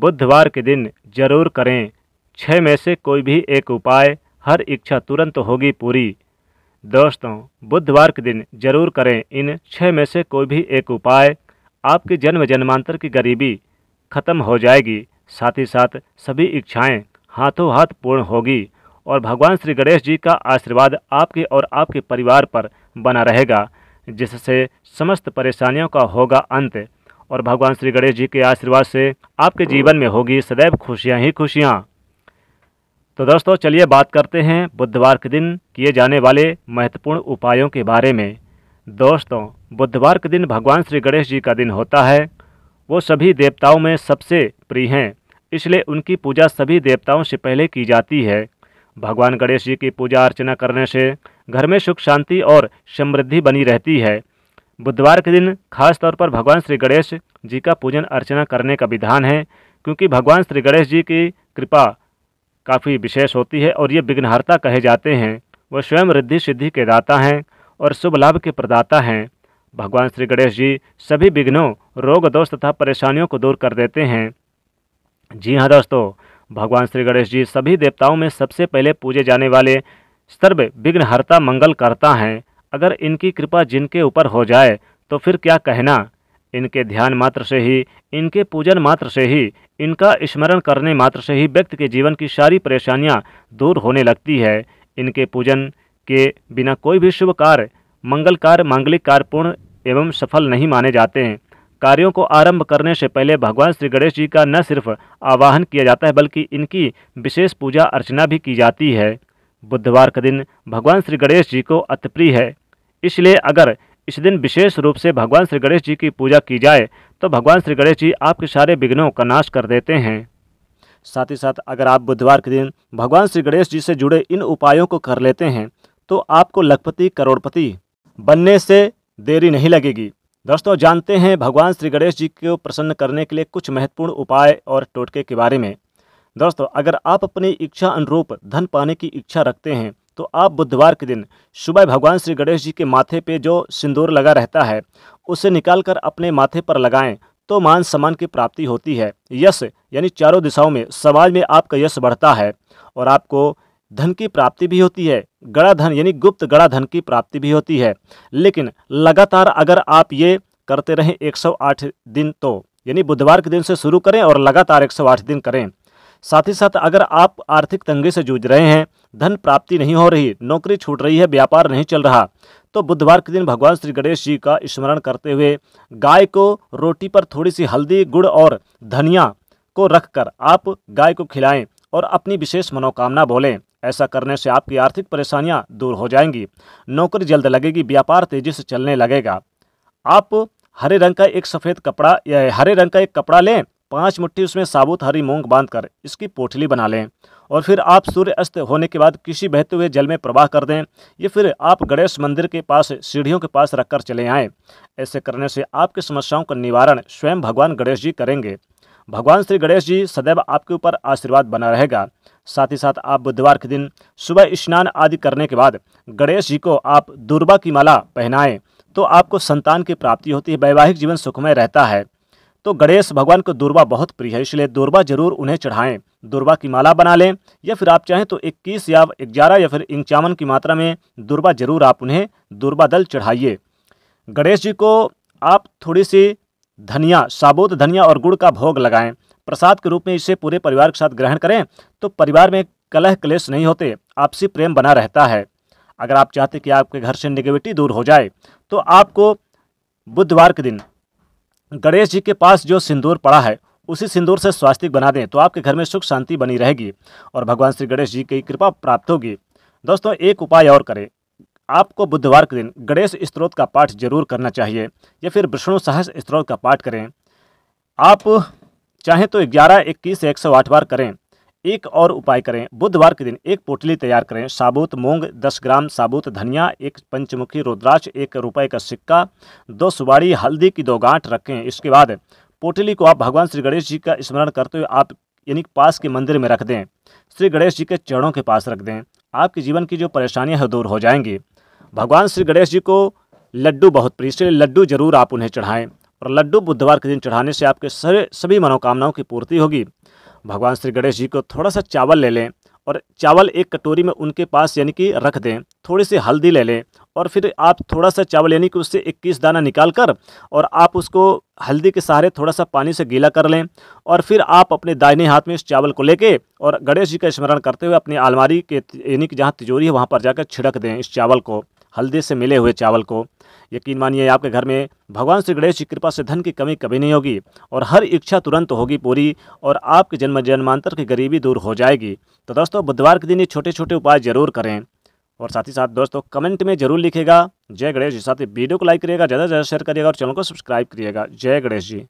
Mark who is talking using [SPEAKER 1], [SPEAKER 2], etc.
[SPEAKER 1] बुधवार के दिन जरूर करें छः में से कोई भी एक उपाय हर इच्छा तुरंत होगी पूरी दोस्तों बुधवार के दिन जरूर करें इन छः में से कोई भी एक उपाय आपके जन्म जन्मांतर की गरीबी खत्म हो जाएगी साथ ही साथ सभी इच्छाएं हाथों हाथ पूर्ण होगी और भगवान श्री गणेश जी का आशीर्वाद आपके और आपके परिवार पर बना रहेगा जिससे समस्त परेशानियों का होगा अंत और भगवान श्री गणेश जी के आशीर्वाद से आपके जीवन में होगी सदैव खुशियाँ ही खुशियाँ तो दोस्तों चलिए बात करते हैं बुधवार के दिन किए जाने वाले महत्वपूर्ण उपायों के बारे में दोस्तों बुधवार के दिन भगवान श्री गणेश जी का दिन होता है वो सभी देवताओं में सबसे प्रिय हैं इसलिए उनकी पूजा सभी देवताओं से पहले की जाती है भगवान गणेश जी की पूजा अर्चना करने से घर में सुख शांति और समृद्धि बनी रहती है बुधवार के दिन खास तौर पर भगवान श्री गणेश जी का पूजन अर्चना करने का विधान है क्योंकि भगवान श्री गणेश जी की कृपा काफ़ी विशेष होती है और ये विघ्नहर्ता कहे जाते हैं वह स्वयं रिद्धि सिद्धि के दाता हैं और शुभ लाभ के प्रदाता हैं भगवान श्री गणेश जी सभी विघ्नों रोग दोष तथा परेशानियों को दूर कर देते हैं जी हाँ दोस्तों भगवान श्री गणेश जी सभी देवताओं में सबसे पहले पूजे जाने वाले सर्व विघ्नहर्ता मंगल करता हैं अगर इनकी कृपा जिनके ऊपर हो जाए तो फिर क्या कहना इनके ध्यान मात्र से ही इनके पूजन मात्र से ही इनका स्मरण करने मात्र से ही व्यक्ति के जीवन की सारी परेशानियां दूर होने लगती है इनके पूजन के बिना कोई भी शुभ कार्य मंगल कार्य मांगलिक कार्य पूर्ण एवं सफल नहीं माने जाते हैं कार्यों को आरंभ करने से पहले भगवान श्री गणेश जी का न सिर्फ आवाहन किया जाता है बल्कि इनकी विशेष पूजा अर्चना भी की जाती है बुधवार का दिन भगवान श्री गणेश जी को अतप्रिय है इसलिए अगर इस दिन विशेष रूप से भगवान श्री गणेश जी की पूजा की जाए तो भगवान श्री गणेश जी आपके सारे विघ्नों का नाश कर देते हैं साथ ही साथ अगर आप बुधवार के दिन भगवान श्री गणेश जी से जुड़े इन उपायों को कर लेते हैं तो आपको लखपति करोड़पति बनने से देरी नहीं लगेगी दोस्तों जानते हैं भगवान श्री गणेश जी को प्रसन्न करने के लिए कुछ महत्वपूर्ण उपाय और टोटके के बारे में दोस्तों अगर आप अपनी इच्छा अनुरूप धन पाने की इच्छा रखते हैं तो आप बुधवार के दिन सुबह भगवान श्री गणेश जी के माथे पे जो सिंदूर लगा रहता है उसे निकालकर अपने माथे पर लगाएं तो मान सम्मान की प्राप्ति होती है यश यानी चारों दिशाओं में समाज में आपका यश बढ़ता है और आपको धन की प्राप्ति भी होती है गड़ा धन यानी गुप्त गड़ा धन की प्राप्ति भी होती है लेकिन लगातार अगर आप ये करते रहें 108 दिन तो यानी बुधवार के दिन से शुरू करें और लगातार 108 दिन करें साथ ही साथ अगर आप आर्थिक तंगी से जूझ रहे हैं धन प्राप्ति नहीं हो रही नौकरी छूट रही है व्यापार नहीं चल रहा तो बुधवार के दिन भगवान श्री गणेश जी का स्मरण करते हुए गाय को रोटी पर थोड़ी सी हल्दी गुड़ और धनिया को रखकर आप गाय को खिलाएं और अपनी विशेष मनोकामना बोलें ऐसा करने से आपकी आर्थिक परेशानियां दूर हो जाएंगी नौकरी जल्द लगेगी व्यापार तेजी से चलने लगेगा आप हरे रंग का एक सफ़ेद कपड़ा हरे रंग का एक कपड़ा लें पाँच मुट्ठी उसमें साबुत हरी मूंग बांधकर इसकी पोटली बना लें और फिर आप सूर्य अस्त होने के बाद किसी बहते हुए जल में प्रवाह कर दें ये फिर आप गणेश मंदिर के पास सीढ़ियों के पास रखकर चले आएँ ऐसे करने से आपकी समस्याओं का निवारण स्वयं भगवान गणेश जी करेंगे भगवान श्री गणेश जी सदैव आपके ऊपर आशीर्वाद बना रहेगा साथ ही साथ आप बुधवार के दिन सुबह स्नान आदि करने के बाद गणेश जी को आप दुर्बा की माला पहनाएं तो आपको संतान की प्राप्ति होती है वैवाहिक जीवन सुखमय रहता है तो गणेश भगवान को दूरबा बहुत प्रिय है इसलिए दूरबा जरूर उन्हें चढ़ाएं दूरबा की माला बना लें या फिर आप चाहें तो इक्कीस या 11 या फिर इंचावन की मात्रा में दूरबा जरूर आप उन्हें दूरबा दल चढ़ाइए गणेश जी को आप थोड़ी सी धनिया साबुत धनिया और गुड़ का भोग लगाएं प्रसाद के रूप में इसे पूरे परिवार के साथ ग्रहण करें तो परिवार में कलह क्लेश नहीं होते आपसी प्रेम बना रहता है अगर आप चाहते कि आपके घर से निगेटिविटी दूर हो जाए तो आपको बुधवार के दिन गणेश जी के पास जो सिंदूर पड़ा है उसी सिंदूर से स्वास्तिक बना दें तो आपके घर में सुख शांति बनी रहेगी और भगवान श्री गणेश जी की कृपा प्राप्त होगी दोस्तों एक उपाय और करें आपको बुधवार के दिन गणेश स्त्रोत का पाठ जरूर करना चाहिए या फिर विष्णु सहस स्त्रोत का पाठ करें आप चाहें तो ग्यारह इक्कीस से एक सौ आठ बार करें एक और उपाय करें बुधवार के दिन एक पोटली तैयार करें साबुत मूंग 10 ग्राम साबुत धनिया एक पंचमुखी रुद्राक्ष एक रुपए का सिक्का दो सुबाड़ी हल्दी की दो गांठ रखें इसके बाद पोटली को आप भगवान श्री गणेश जी का स्मरण करते हुए आप यानी पास के मंदिर में रख दें श्री गणेश जी के चरणों के पास रख दें आपके जीवन की जो परेशानियाँ हैं दूर हो जाएंगी भगवान श्री गणेश जी को लड्डू बहुत प्रिय इसलिए लड्डू जरूर आप उन्हें चढ़ाएँ और लड्डू बुधवार के दिन चढ़ाने से आपके सभी मनोकामनाओं की पूर्ति होगी भगवान श्री गणेश जी को थोड़ा सा चावल ले लें और चावल एक कटोरी में उनके पास यानी कि रख दें थोड़ी सी हल्दी ले लें और फिर आप थोड़ा सा चावल यानी कि उससे 21 दाना निकाल कर और आप उसको हल्दी के सहारे थोड़ा सा पानी से गीला कर लें और फिर आप अपने दाहिने हाथ में इस चावल को लेके और गणेश जी का स्मरण करते हुए अपनी आलमारी के यानी कि जहाँ तिजोरी है वहाँ पर जाकर छिड़क दें इस चावल को हल्दी से मिले हुए चावल को यकीन मानिए आपके घर में भगवान श्री गणेश की कृपा से धन की कमी कभी नहीं होगी और हर इच्छा तुरंत होगी पूरी और आपके जन्म जन्मांतर की गरीबी दूर हो जाएगी तो दोस्तों बुधवार के दिन ये छोटे छोटे उपाय जरूर करें और साथ ही साथ दोस्तों कमेंट में जरूर लिखेगा जय गणेश जी साथ ही वीडियो को लाइक करिएगा ज़्यादा से ज़्यादा शेयर करिएगा और चैनल को सब्सक्राइब करिएगा जय गणेश जी